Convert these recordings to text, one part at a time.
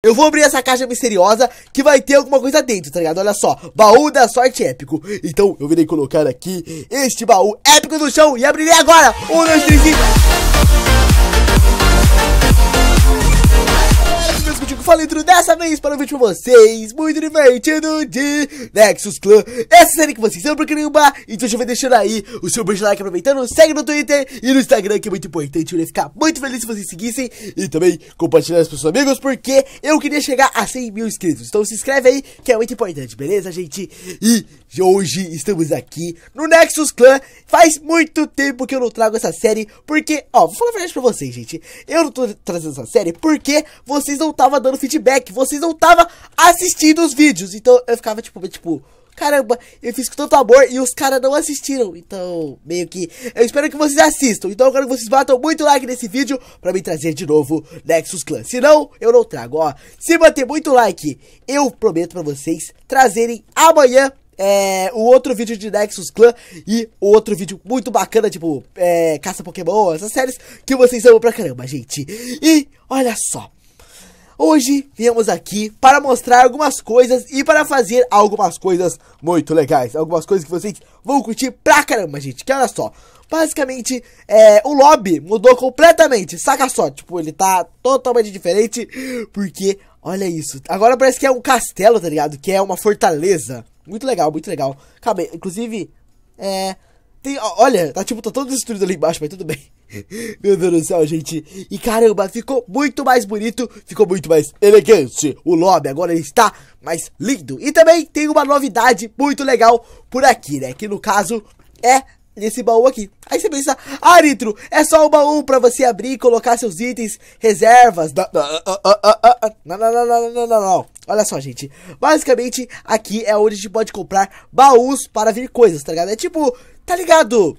Eu vou abrir essa caixa misteriosa que vai ter alguma coisa dentro, tá ligado? Olha só, baú da sorte épico. Então eu virei colocar aqui este baú épico no chão e abrirei agora. Um, dois, três e... Falitro dessa vez para um vídeo com vocês Muito divertido de Nexus Clan Essa série que vocês amam pra caramba Então já vai deixando aí o seu beijo like aproveitando Segue no Twitter e no Instagram que é muito importante Eu ia ficar muito feliz se vocês seguissem E também compartilhar com seus amigos Porque eu queria chegar a 100 mil inscritos Então se inscreve aí que é muito importante, beleza gente? E hoje estamos aqui no Nexus Clan Faz muito tempo que eu não trago essa série Porque, ó, vou falar a verdade pra vocês gente Eu não tô trazendo essa série porque vocês não estavam dando feedback. Vocês não estavam assistindo os vídeos. Então eu ficava tipo, tipo, caramba, eu fiz com tanto amor e os caras não assistiram. Então, meio que. Eu espero que vocês assistam. Então eu quero que vocês batam muito like nesse vídeo pra me trazer de novo Nexus Clan. Se não, eu não trago, ó. Se bater muito like, eu prometo pra vocês trazerem amanhã é, o outro vídeo de Nexus Clan e outro vídeo muito bacana, tipo, é, Caça Pokémon, essas séries que vocês amam pra caramba, gente. E olha só, Hoje viemos aqui para mostrar algumas coisas e para fazer algumas coisas muito legais. Algumas coisas que vocês vão curtir pra caramba, gente. Que olha só, basicamente é, o lobby mudou completamente, saca só. Tipo, ele tá totalmente diferente porque, olha isso. Agora parece que é um castelo, tá ligado? Que é uma fortaleza. Muito legal, muito legal. Calma aí, inclusive, é... Tem, olha, tá tipo, tá todo destruído ali embaixo, mas tudo bem. Meu Deus do céu, gente. E caramba, ficou muito mais bonito, ficou muito mais elegante. O lobby agora está mais lindo. E também tem uma novidade muito legal por aqui, né? Que no caso é nesse baú aqui. Aí você pensa, ah, Nitro, é só o baú pra você abrir e colocar seus itens, reservas. Ah, ah, ah, não, não, não, não, não, não, não. Olha só, gente. Basicamente, aqui é onde a gente pode comprar baús para vir coisas, tá ligado? É tipo, tá ligado?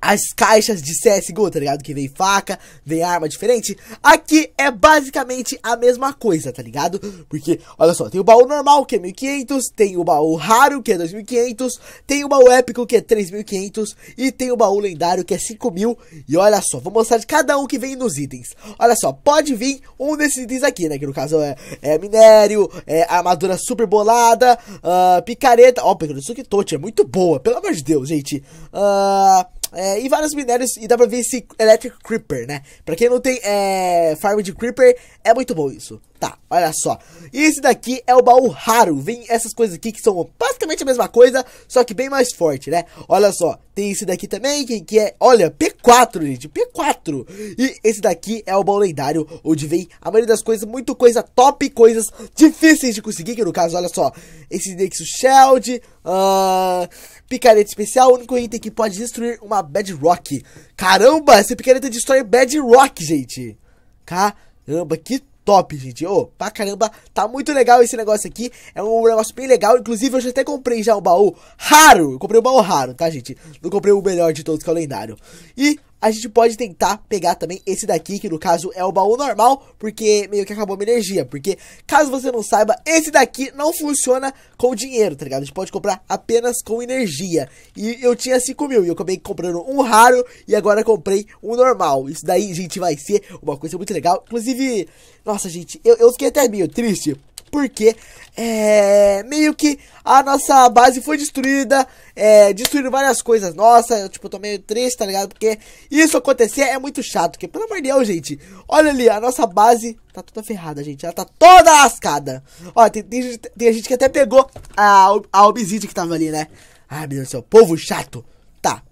as caixas de CSGO, tá ligado? Que vem faca, vem arma diferente. Aqui é basicamente a mesma coisa, tá ligado? Porque, olha só, tem o baú normal, que é 1500, tem o baú raro, que é 2500, tem o baú épico, que é 3500, e tem o baú lendário, que é 5000. E olha só, vou mostrar de cada um que vem nos itens. Olha só, pode vir um desses itens aqui, né? Que no caso é, é minério, é armadura super bolada, uh, picareta. Ó, oh, Pequeno Sukitote, é muito boa, pelo amor de Deus, gente. Ahn... Uh, é, e vários minérios, e dá pra ver esse Electric Creeper, né? Pra quem não tem é, farm de Creeper, é muito bom isso. Tá, olha só. Esse daqui é o baú raro. Vem essas coisas aqui que são basicamente a mesma coisa, só que bem mais forte, né? Olha só, tem esse daqui também, que, que é, olha, P4, gente, P4. E esse daqui é o baú lendário, onde vem a maioria das coisas, muito coisa top, coisas difíceis de conseguir, que no caso, olha só, esse Nexus Shield, uh, picareta especial, o único item que pode destruir uma Bedrock. Caramba, essa picareta destrói Bedrock, gente. Caramba, que top, gente. Ô, oh, pra caramba, tá muito legal esse negócio aqui. É um negócio bem legal. Inclusive, eu já até comprei já um baú raro. Eu comprei um baú raro, tá, gente? Não comprei o melhor de todos, que é o lendário. E a gente pode tentar pegar também esse daqui, que no caso é o baú normal, porque meio que acabou minha energia. Porque, caso você não saiba, esse daqui não funciona com dinheiro, tá ligado? A gente pode comprar apenas com energia. E eu tinha 5 mil, e eu acabei comprando um raro, e agora comprei um normal. Isso daí, gente, vai ser uma coisa muito legal. Inclusive, nossa, gente, eu, eu fiquei até meio triste, porque é, meio que a nossa base foi destruída, é, destruíram várias coisas. Nossa, eu, tipo, tô meio triste, tá ligado? Porque isso acontecer é muito chato, porque, pelo amor de Deus, gente, olha ali, a nossa base tá toda ferrada, gente, ela tá toda lascada. Ó, tem, tem, tem gente que até pegou a, a obsidian que tava ali, né? Ai, meu Deus do céu, povo chato. Tá.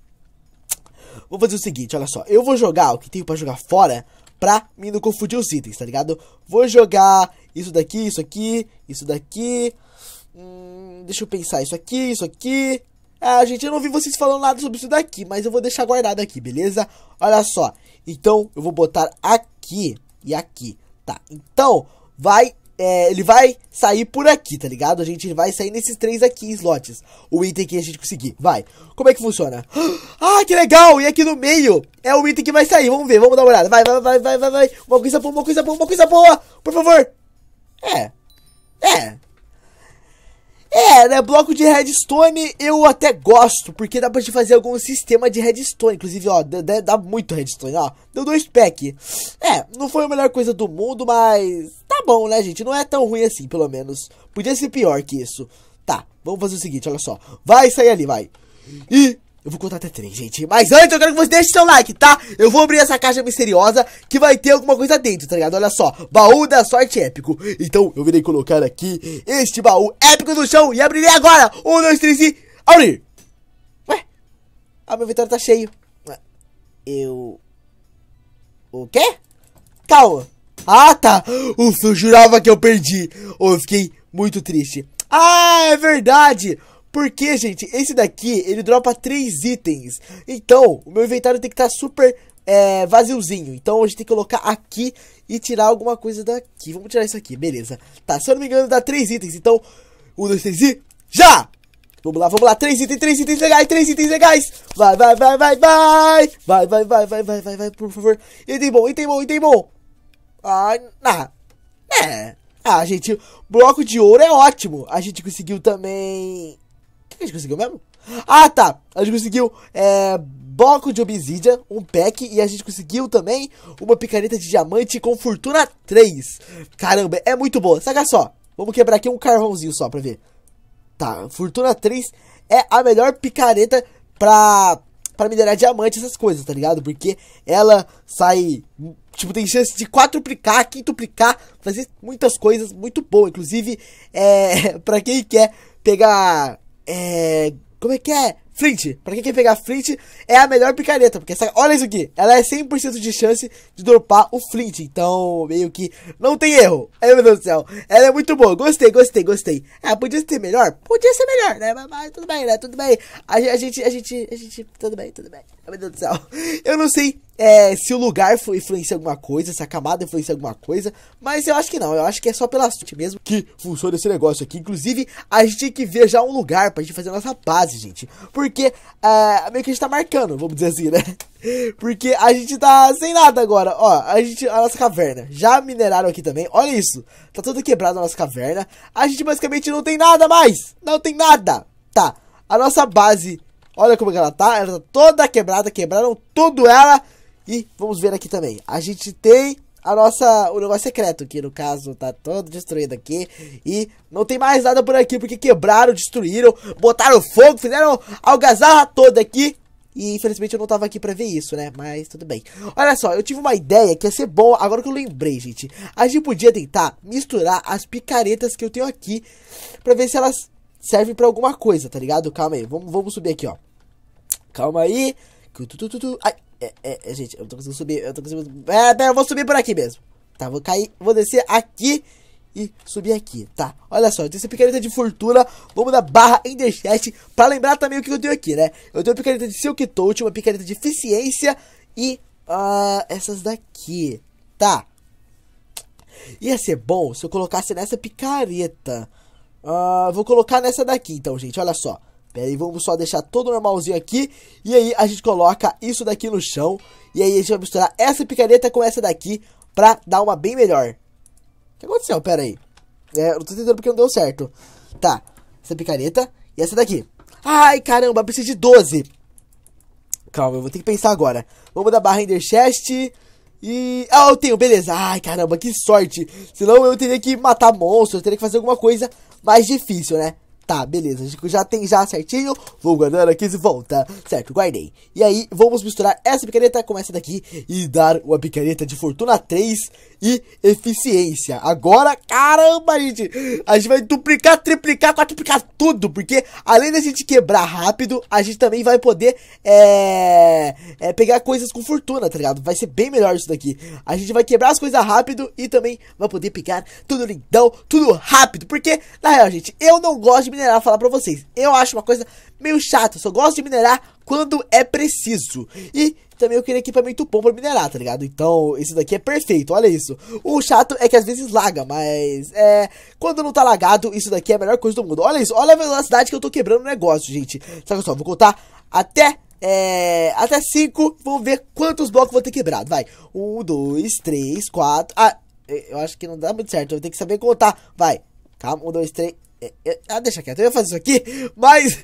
Vou fazer o seguinte, olha só, eu vou jogar o que tenho pra jogar fora, pra mim não confundir os itens, tá ligado? Vou jogar isso daqui, isso aqui, isso daqui. Hum, deixa eu pensar, isso aqui, isso aqui. Ah, gente, eu não vi vocês falando nada sobre isso daqui, mas eu vou deixar guardado aqui, beleza? Olha só. Então, eu vou botar aqui e aqui, tá? Então, vai é, ele vai sair por aqui, tá ligado? A gente vai sair nesses três aqui slots. O item que a gente conseguir, vai. Como é que funciona? Ah, que legal! E aqui no meio é o item que vai sair. Vamos ver, vamos dar uma olhada. Vai, vai, vai, vai, vai, vai. Uma coisa boa, uma coisa boa, uma coisa boa. Por favor. É. É. É, né, bloco de redstone eu até gosto, porque dá pra gente fazer algum sistema de redstone. Inclusive, ó, dá, dá muito redstone, ó. Deu dois pack. É, não foi a melhor coisa do mundo, mas tá bom, né, gente? Não é tão ruim assim, pelo menos. Podia ser pior que isso. Tá, vamos fazer o seguinte, olha só. Vai sair ali, vai. E eu vou contar até três, gente. Mas antes, eu quero que você deixe seu like, tá? Eu vou abrir essa caixa misteriosa que vai ter alguma coisa dentro, tá ligado? Olha só, baú da sorte épico. Então, eu virei colocar aqui este baú épico no chão e abrirei agora. Um, dois, três e... Abre! Ué? Ah, meu inventário tá cheio. Eu... O quê? Calma. Ah, tá. Ufa, eu jurava que eu perdi. Ou eu fiquei muito triste. Ah, é verdade. Porque, gente, esse daqui, ele dropa 3 itens. Então, o meu inventário tem que estar tá super é, vaziozinho. Então, a gente tem que colocar aqui e tirar alguma coisa daqui. Vamos tirar isso aqui, beleza. Tá, se eu não me engano, dá 3 itens. Então, 1, 2, 3 e... Já! Vamos lá, vamos lá. 3 itens, 3 itens legais, 3 itens legais. Vai, vai, vai, vai, vai. Vai, vai, vai, vai, vai, vai, vai, por favor. Item bom, item bom, item bom. Ah, na. É. Ah, gente, bloco de ouro é ótimo. A gente conseguiu também que a gente conseguiu mesmo? Ah, tá. A gente conseguiu é, bloco de obsidian, um pack. E a gente conseguiu também uma picareta de diamante com fortuna 3. Caramba, é muito boa. Saca só. Vamos quebrar aqui um carvãozinho só pra ver. Tá, fortuna 3 é a melhor picareta pra, pra minerar diamante, essas coisas, tá ligado? Porque ela sai... Tipo, tem chance de quadruplicar, quintuplicar, fazer muitas coisas muito bom Inclusive, é, pra quem quer pegar é. Como é que é? Flint. Pra quem quer pegar Flint, é a melhor picareta. Porque essa, olha isso aqui. Ela é 100% de chance de dropar o Flint. Então, meio que não tem erro. Ai, meu Deus do céu. Ela é muito boa. Gostei, gostei, gostei. Ah, podia ser melhor? Podia ser melhor, né? Mas, mas tudo bem, né? Tudo bem. A, a gente, a gente, a gente... Tudo bem, tudo bem. Meu Deus do céu. Eu não sei é, se o lugar foi influencia alguma coisa, se a camada influencia alguma coisa, mas eu acho que não, eu acho que é só pela sorte mesmo que funciona esse negócio aqui. Inclusive, a gente tem que ver já um lugar pra gente fazer a nossa base, gente. Porque é, meio que a gente tá marcando, vamos dizer assim, né? Porque a gente tá sem nada agora. Ó, a gente. A nossa caverna. Já mineraram aqui também. Olha isso. Tá tudo quebrado a nossa caverna. A gente basicamente não tem nada mais. Não tem nada. Tá. A nossa base Olha como ela tá, ela tá toda quebrada, quebraram tudo ela. E vamos ver aqui também. A gente tem a nossa, o negócio secreto, que no caso tá todo destruído aqui. E não tem mais nada por aqui, porque quebraram, destruíram, botaram fogo, fizeram algazarra toda aqui. E infelizmente eu não tava aqui pra ver isso, né? Mas tudo bem. Olha só, eu tive uma ideia que ia ser boa. agora que eu lembrei, gente. A gente podia tentar misturar as picaretas que eu tenho aqui pra ver se elas serve para alguma coisa, tá ligado? Calma aí, vamos, vamos subir aqui, ó. Calma aí. Ai, é, é, é, gente, eu tô conseguindo subir, eu tô conseguindo... É, eu vou subir por aqui mesmo. Tá, vou cair, vou descer aqui e subir aqui, tá? Olha só, eu tenho essa picareta de fortuna, vamos na barra em the chat, pra lembrar também o que eu tenho aqui, né? Eu tenho picareta de Silk Touch, uma picareta de eficiência e uh, essas daqui, tá? Ia ser bom se eu colocasse nessa picareta, Uh, vou colocar nessa daqui então, gente, olha só. Pera aí, vamos só deixar todo normalzinho aqui. E aí a gente coloca isso daqui no chão. E aí a gente vai misturar essa picareta com essa daqui pra dar uma bem melhor. O que aconteceu? Pera aí. É, eu tô tentando porque não deu certo. Tá, essa picareta e essa daqui. Ai, caramba, preciso de 12. Calma, eu vou ter que pensar agora. Vamos dar barra Ender Chest. E. Ah, eu tenho, beleza. Ai, caramba, que sorte. Senão eu teria que matar monstros, eu teria que fazer alguma coisa mais difícil, né? Tá, beleza, já tem já certinho, vou guardar aqui e volta, certo, guardei. E aí, vamos misturar essa picareta com essa daqui e dar uma picareta de fortuna 3 e eficiência. Agora, caramba, gente, a gente vai duplicar, triplicar, quadruplicar tudo, porque além da gente quebrar rápido, a gente também vai poder é, é, pegar coisas com fortuna, tá ligado? Vai ser bem melhor isso daqui. A gente vai quebrar as coisas rápido e também vai poder pegar tudo lindão, tudo rápido, porque, na real, gente, eu não gosto de minerar, falar pra vocês. Eu acho uma coisa meio chata, só gosto de minerar quando é preciso. E também eu queria equipamento bom pra minerar, tá ligado? Então, isso daqui é perfeito, olha isso. O chato é que às vezes laga, mas é. Quando não tá lagado, isso daqui é a melhor coisa do mundo. Olha isso, olha a velocidade que eu tô quebrando o negócio, gente. Só que só, vou contar até é, até 5. Vamos ver quantos blocos vou ter quebrado. Vai. 1, 2, 3, 4. Ah, é, eu acho que não dá muito certo. Eu vou ter que saber contar. Vai. Calma. 1, 2, 3. É, é, ah, deixa quieto, eu ia fazer isso aqui, mas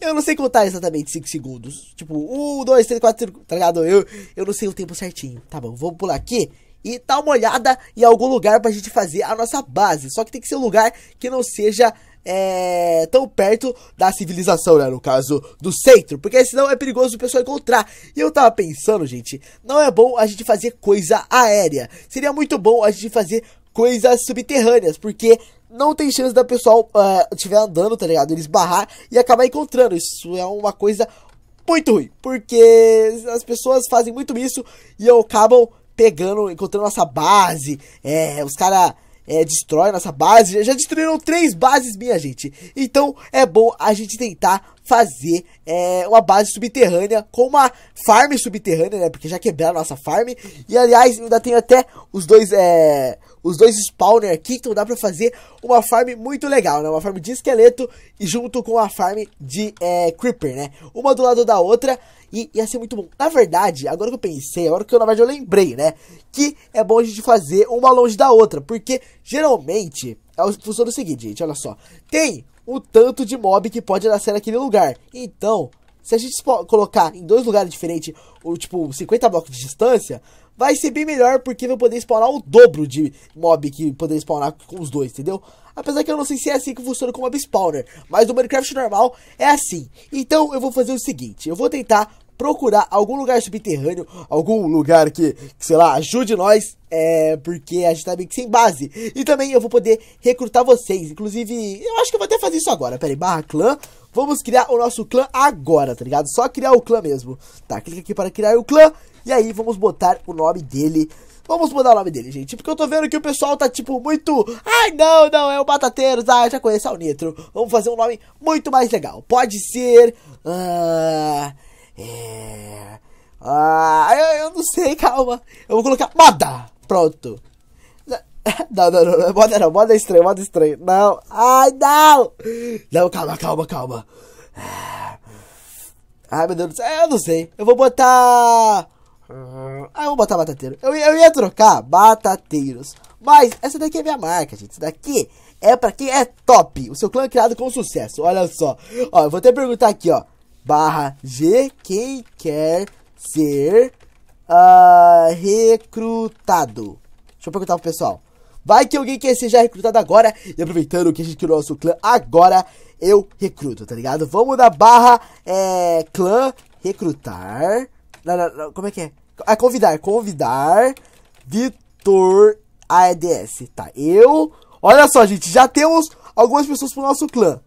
eu não sei contar exatamente 5 segundos. Tipo, 1, 2, 3, 4, 5, tá ligado? Eu, eu não sei o tempo certinho. Tá bom, vamos pular aqui e dar uma olhada em algum lugar pra gente fazer a nossa base. Só que tem que ser um lugar que não seja é, tão perto da civilização, né? No caso do centro, porque senão é perigoso o pessoal encontrar. E eu tava pensando, gente, não é bom a gente fazer coisa aérea. Seria muito bom a gente fazer coisas subterrâneas, porque não tem chance da pessoa estiver é, uh, andando, tá ligado? Eles barrar e acabar encontrando. Isso é uma coisa muito ruim, porque as pessoas fazem muito isso e acabam pegando, encontrando nossa base. É, os caras é, destrói nossa base. Já destruíram três bases, minha gente. Então é bom a gente tentar fazer é, uma base subterrânea com uma farm subterrânea, né? Porque já quebraram nossa farm. E aliás, ainda tem até os dois. É, os dois spawner aqui, então dá pra fazer uma farm muito legal, né? Uma farm de esqueleto e junto com a farm de é, creeper, né? Uma do lado da outra e ia ser muito bom. Na verdade, agora que eu pensei, agora que eu, na verdade eu lembrei, né? Que é bom a gente fazer uma longe da outra, porque geralmente é o funciona o seguinte, gente, olha só. Tem um tanto de mob que pode nascer naquele lugar, então... Se a gente colocar em dois lugares diferentes, ou tipo 50 blocos de distância, vai ser bem melhor porque vai poder spawnar o dobro de mob que poderia spawnar com os dois, entendeu? Apesar que eu não sei se é assim que funciona com o mob spawner, mas no Minecraft normal é assim. Então eu vou fazer o seguinte, eu vou tentar procurar algum lugar subterrâneo, algum lugar que, que sei lá, ajude nós, é, porque a gente tá meio que sem base. E também eu vou poder recrutar vocês, inclusive, eu acho que eu vou até fazer isso agora, pera aí, barra clã, vamos criar o nosso clã agora, tá ligado? Só criar o clã mesmo. Tá, clica aqui para criar o clã e aí vamos botar o nome dele. Vamos mudar o nome dele, gente, porque eu tô vendo que o pessoal tá, tipo, muito... Ai, não, não, é o Batateiros, ah, já conheço é o Nitro. Vamos fazer um nome muito mais legal. Pode ser... Ah... É... Ah... Eu, eu não sei, calma. Eu vou colocar Moda. Pronto. Não, não, não, não, moda não, moda é estranho, moda é estranho. Não, ai, não! Não, calma, calma, calma. Ah, ai, meu Deus do céu, eu não sei. Eu vou botar. Uhum. Ah, eu vou botar batateiro. Eu, eu ia trocar batateiros. Mas essa daqui é minha marca, gente. Essa daqui é pra quem é top. O seu clã é criado com sucesso. Olha só. Ó, eu vou até perguntar aqui, ó. Barra G quem quer ser uh, recrutado. Deixa eu perguntar pro pessoal. Vai que alguém quer seja recrutado agora. E aproveitando que a gente criou nosso clã agora, eu recruto, tá ligado? Vamos na barra é, clã recrutar. Como é que é? Ah, convidar. Convidar Vitor AEDS. Tá, eu. Olha só, gente. Já temos algumas pessoas pro nosso clã.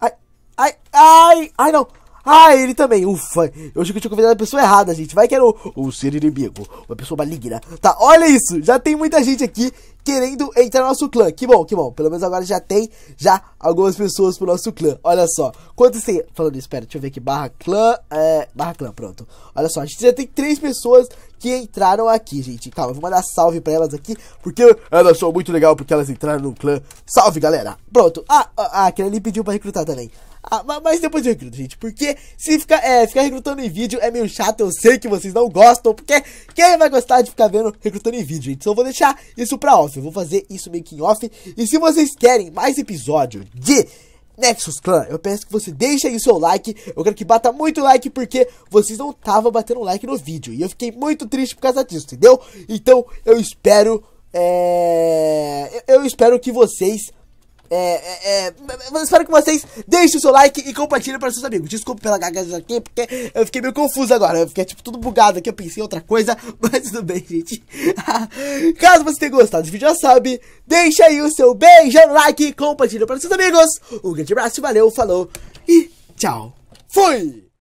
Ai, ai, ai, ai, não. Ah, ele também. Ufa, eu achei que eu tinha convidado a pessoa errada, gente. Vai que era o, o ser inimigo, uma pessoa maligna. Tá, olha isso. Já tem muita gente aqui querendo entrar no nosso clã. Que bom, que bom. Pelo menos agora já tem já algumas pessoas pro nosso clã. Olha só. Quantos tem? Falando, espera, deixa eu ver aqui. Barra clã. É, barra clã, pronto. Olha só, a gente já tem três pessoas que entraram aqui, gente. Calma, vou mandar salve pra elas aqui, porque elas são muito legal porque elas entraram no clã. Salve, galera. Pronto. Ah, ah, ah aquele ali pediu pra recrutar também. Ah, mas depois recruta, gente. Porque se ficar, é, ficar recrutando em vídeo é meio chato. Eu sei que vocês não gostam. Porque quem vai gostar de ficar vendo recrutando em vídeo, gente? Então eu vou deixar isso pra off. Eu vou fazer isso meio que em off. E se vocês querem mais episódio de... Nexus Clan, eu peço que você deixe aí o seu like, eu quero que bata muito like porque vocês não estavam batendo like no vídeo e eu fiquei muito triste por causa disso, entendeu? Então eu espero, é... eu espero que vocês é, é, é, espero que vocês deixem o seu like e compartilhem para seus amigos. Desculpa pela gagueja aqui, porque eu fiquei meio confuso agora. Eu fiquei, tipo, tudo bugado aqui. Eu pensei em outra coisa, mas tudo bem, gente. Caso você tenha gostado desse vídeo, já sabe, deixa aí o seu beijo like e compartilha para seus amigos. Um grande abraço, valeu, falou e tchau. Fui!